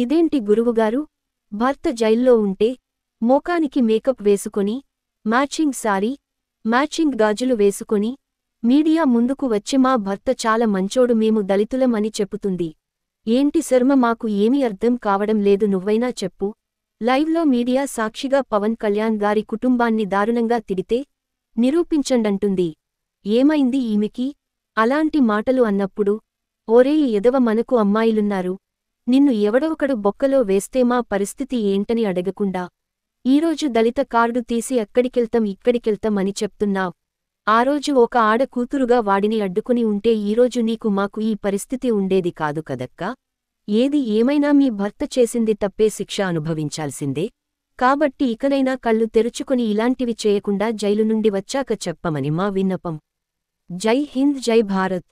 ఇదేంటి గురువుగారు భర్త జైల్లో ఉంటే మోకానికి మేకప్ వేసుకొని మ్యాచింగ్ సారీ మ్యాచింగ్ గాజులు వేసుకొని మీడియా ముందుకు వచ్చి మా భర్త చాలా మంచోడు మేము దళితులం అని చెప్పుతుంది ఏంటి శర్మ మాకు ఏమీ అర్థం కావడం లేదు నువ్వైనా చెప్పు లైవ్లో మీడియా సాక్షిగా పవన్ కళ్యాణ్ గారి కుటుంబాన్ని దారుణంగా తిడితే నిరూపించండంటుంది ఏమైంది ఈమెకి అలాంటి మాటలు అన్నప్పుడు ఓరే ఎదవ మనకు అమ్మాయిలున్నారు నిన్ను ఎవడో ఒకడు బొక్కలో వేస్తే మా పరిస్థితి ఏంటని అడగకుండా ఈరోజు దళిత కార్డు తీసి అక్కడికెళ్తాం ఇక్కడికెళ్తాం అని చెప్తున్నావు ఆ రోజు ఒక ఆడ కూతురుగా వాడిని అడ్డుకుని ఉంటే ఈరోజు నీకు మాకు ఈ పరిస్థితి ఉండేది కాదు కదక్కా ఏది ఏమైనా మీ భర్త చేసింది తప్పే శిక్ష అనుభవించాల్సిందే కాబట్టి ఇకనైనా కళ్ళు తెరుచుకుని ఇలాంటివి చేయకుండా జైలు నుండి వచ్చాక చెప్పమని మా విన్నపం జై హింద్ జై భారత్